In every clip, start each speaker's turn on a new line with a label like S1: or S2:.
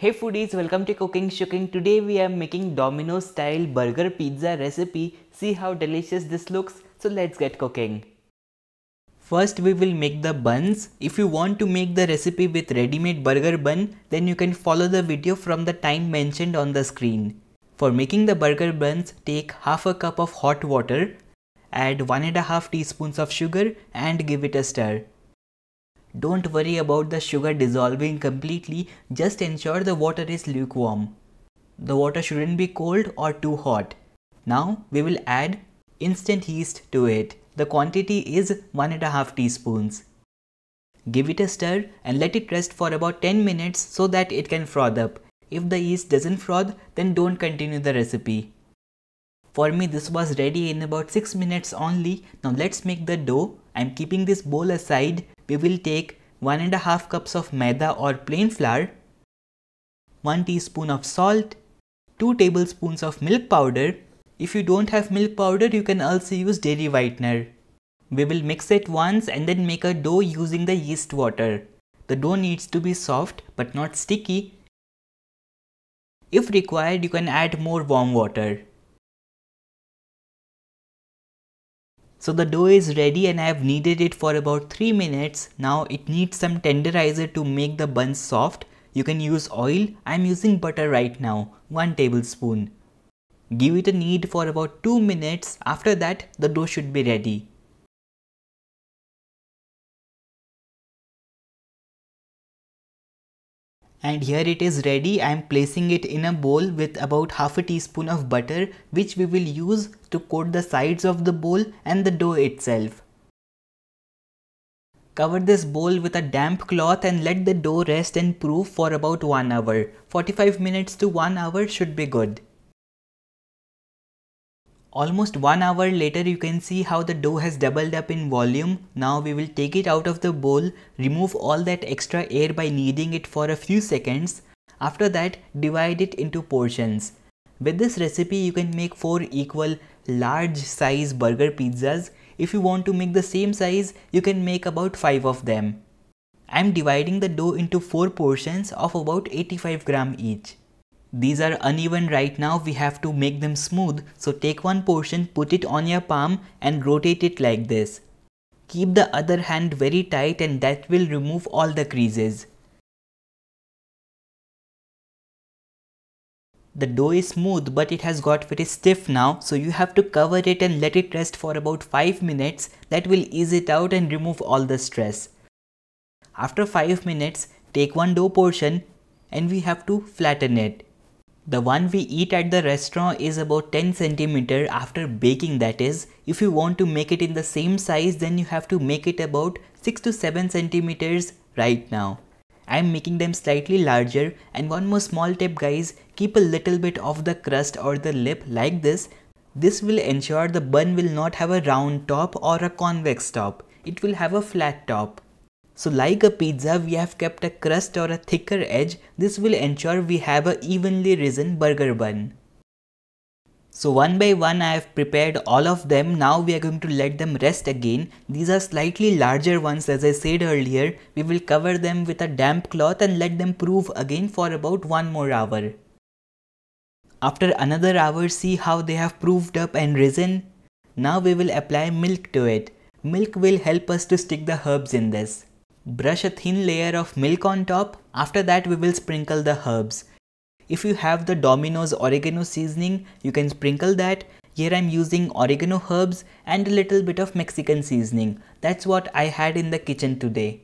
S1: Hey foodies, welcome to Cooking Shooking. Today we are making Domino style burger pizza recipe. See how delicious this looks. So let's get cooking. First we will make the buns. If you want to make the recipe with ready-made burger bun, then you can follow the video from the time mentioned on the screen. For making the burger buns, take half a cup of hot water, add 1.5 teaspoons of sugar and give it a stir. Don't worry about the sugar dissolving completely, just ensure the water is lukewarm. The water shouldn't be cold or too hot. Now we will add instant yeast to it. The quantity is 1.5 teaspoons. Give it a stir and let it rest for about 10 minutes so that it can froth up. If the yeast doesn't froth, then don't continue the recipe. For me this was ready in about 6 minutes only. Now let's make the dough I'm keeping this bowl aside, we will take 1 and a half cups of maida or plain flour, 1 teaspoon of salt, 2 tablespoons of milk powder. If you don't have milk powder, you can also use dairy whitener. We will mix it once and then make a dough using the yeast water. The dough needs to be soft but not sticky. If required, you can add more warm water. So the dough is ready and I have kneaded it for about 3 minutes. Now it needs some tenderizer to make the buns soft. You can use oil. I am using butter right now, 1 tablespoon. Give it a knead for about 2 minutes. After that, the dough should be ready. and here it is ready I am placing it in a bowl with about half a teaspoon of butter which we will use to coat the sides of the bowl and the dough itself. Cover this bowl with a damp cloth and let the dough rest and proof for about 1 hour. 45 minutes to 1 hour should be good. Almost one hour later you can see how the dough has doubled up in volume. Now we will take it out of the bowl, remove all that extra air by kneading it for a few seconds. After that divide it into portions. With this recipe you can make 4 equal large size burger pizzas. If you want to make the same size you can make about 5 of them. I am dividing the dough into 4 portions of about 85 gram each. These are uneven right now, we have to make them smooth, so take one portion, put it on your palm and rotate it like this. Keep the other hand very tight and that will remove all the creases. The dough is smooth but it has got very stiff now so you have to cover it and let it rest for about 5 minutes that will ease it out and remove all the stress. After 5 minutes take one dough portion and we have to flatten it. The one we eat at the restaurant is about 10 centimeter after baking that is. If you want to make it in the same size then you have to make it about 6 to 7 centimeters right now. I am making them slightly larger and one more small tip guys, keep a little bit of the crust or the lip like this. This will ensure the bun will not have a round top or a convex top. It will have a flat top. So like a pizza, we have kept a crust or a thicker edge. This will ensure we have a evenly risen burger bun. So one by one I have prepared all of them. Now we are going to let them rest again. These are slightly larger ones as I said earlier. We will cover them with a damp cloth and let them prove again for about one more hour. After another hour see how they have proved up and risen. Now we will apply milk to it. Milk will help us to stick the herbs in this. Brush a thin layer of milk on top. After that we will sprinkle the herbs. If you have the Domino's oregano seasoning, you can sprinkle that. Here I'm using oregano herbs and a little bit of Mexican seasoning. That's what I had in the kitchen today.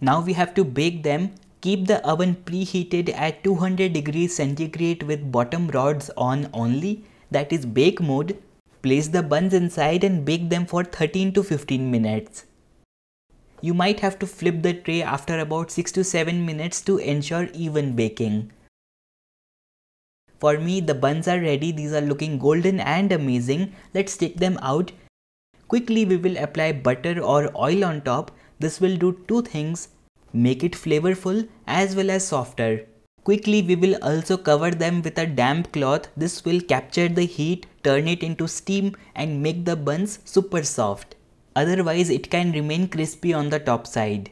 S1: Now we have to bake them. Keep the oven preheated at 200 degrees centigrade with bottom rods on only, that is bake mode. Place the buns inside and bake them for 13 to 15 minutes. You might have to flip the tray after about 6 to 7 minutes to ensure even baking. For me, the buns are ready, these are looking golden and amazing. Let's take them out. Quickly we will apply butter or oil on top. This will do two things, make it flavorful as well as softer. Quickly we will also cover them with a damp cloth. This will capture the heat, turn it into steam and make the buns super soft otherwise it can remain crispy on the top side.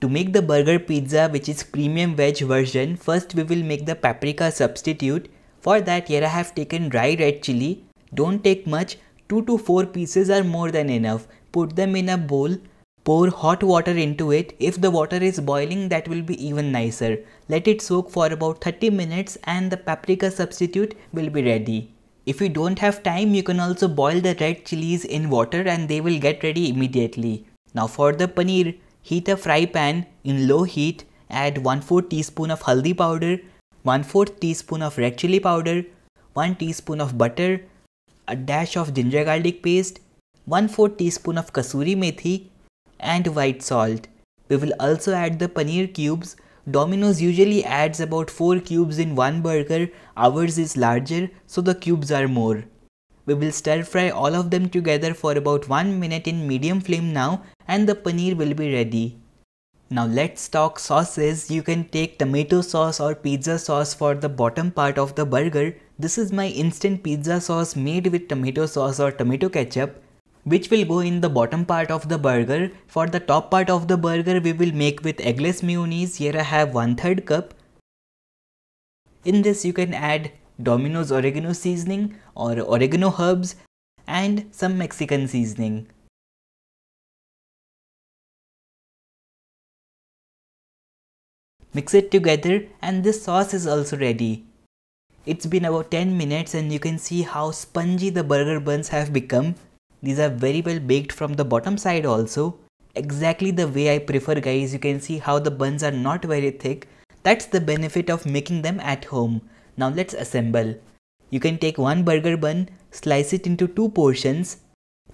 S1: To make the burger pizza which is premium veg version, first we will make the paprika substitute. For that here I have taken dry red chili. Don't take much, 2 to 4 pieces are more than enough. Put them in a bowl, pour hot water into it. If the water is boiling that will be even nicer. Let it soak for about 30 minutes and the paprika substitute will be ready. If you don't have time, you can also boil the red chilies in water and they will get ready immediately. Now for the paneer, heat a fry pan in low heat, add 1 4 teaspoon of haldi powder, 1 4 teaspoon of red chili powder, 1 teaspoon of butter, a dash of ginger garlic paste, 1 4 teaspoon of kasuri methi and white salt. We will also add the paneer cubes Domino's usually adds about 4 cubes in one burger, ours is larger so the cubes are more. We will stir fry all of them together for about 1 minute in medium flame now and the paneer will be ready. Now let's talk sauces. You can take tomato sauce or pizza sauce for the bottom part of the burger. This is my instant pizza sauce made with tomato sauce or tomato ketchup which will go in the bottom part of the burger. For the top part of the burger we will make with eggless mayonnaise. Here I have one third cup. In this you can add Domino's oregano seasoning or oregano herbs and some Mexican seasoning. Mix it together and this sauce is also ready. It's been about 10 minutes and you can see how spongy the burger buns have become. These are very well baked from the bottom side also. Exactly the way I prefer guys, you can see how the buns are not very thick. That's the benefit of making them at home. Now let's assemble. You can take one burger bun, slice it into two portions.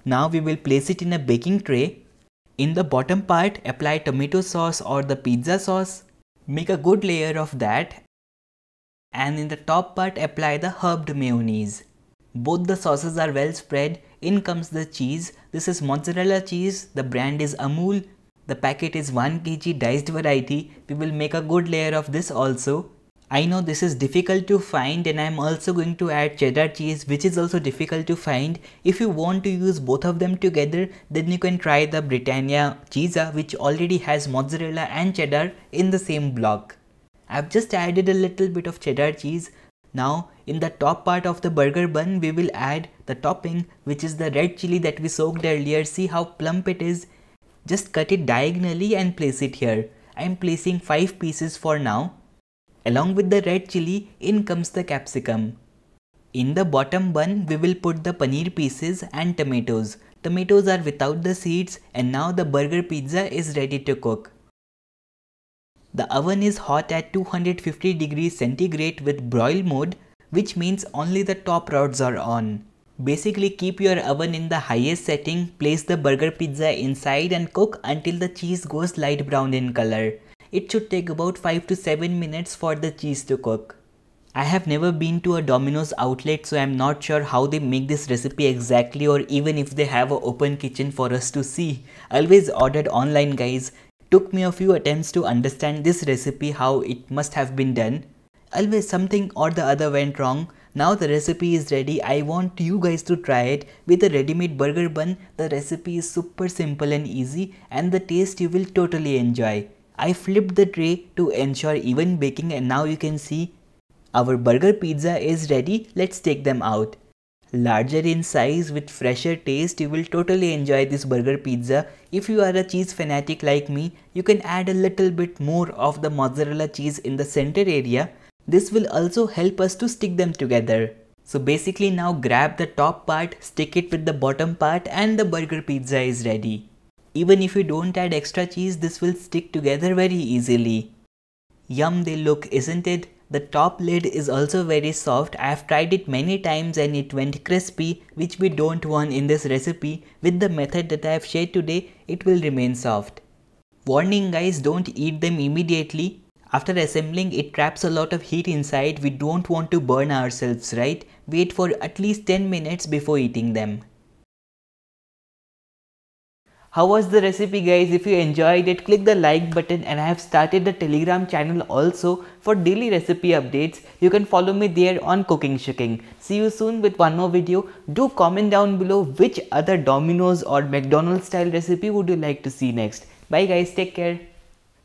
S1: Now we will place it in a baking tray. In the bottom part, apply tomato sauce or the pizza sauce. Make a good layer of that. And in the top part, apply the herbed mayonnaise. Both the sauces are well spread in comes the cheese. This is mozzarella cheese. The brand is Amul. The packet is 1 kg diced variety. We will make a good layer of this also. I know this is difficult to find and I'm also going to add cheddar cheese which is also difficult to find. If you want to use both of them together then you can try the Britannia Chesa, which already has mozzarella and cheddar in the same block. I've just added a little bit of cheddar cheese. Now in the top part of the burger bun we will add the topping, which is the red chili that we soaked earlier, see how plump it is. Just cut it diagonally and place it here. I am placing 5 pieces for now. Along with the red chili, in comes the capsicum. In the bottom bun, we will put the paneer pieces and tomatoes. Tomatoes are without the seeds and now the burger pizza is ready to cook. The oven is hot at 250 degrees centigrade with broil mode which means only the top rods are on. Basically keep your oven in the highest setting, place the burger pizza inside and cook until the cheese goes light brown in color. It should take about 5 to 7 minutes for the cheese to cook. I have never been to a Domino's outlet so I'm not sure how they make this recipe exactly or even if they have an open kitchen for us to see. Always ordered online guys. Took me a few attempts to understand this recipe how it must have been done. Always something or the other went wrong now the recipe is ready. I want you guys to try it with a ready-made burger bun. The recipe is super simple and easy and the taste you will totally enjoy. I flipped the tray to ensure even baking and now you can see our burger pizza is ready. Let's take them out. Larger in size with fresher taste, you will totally enjoy this burger pizza. If you are a cheese fanatic like me, you can add a little bit more of the mozzarella cheese in the center area this will also help us to stick them together. So basically now grab the top part, stick it with the bottom part and the burger pizza is ready. Even if you don't add extra cheese, this will stick together very easily. Yum they look, isn't it? The top lid is also very soft. I have tried it many times and it went crispy, which we don't want in this recipe. With the method that I have shared today, it will remain soft. Warning guys, don't eat them immediately. After assembling, it traps a lot of heat inside. We don't want to burn ourselves, right? Wait for at least 10 minutes before eating them. How was the recipe guys? If you enjoyed it, click the like button and I have started the telegram channel also for daily recipe updates. You can follow me there on Cooking Shooking. See you soon with one more video. Do comment down below which other Domino's or McDonald's style recipe would you like to see next. Bye guys, take care.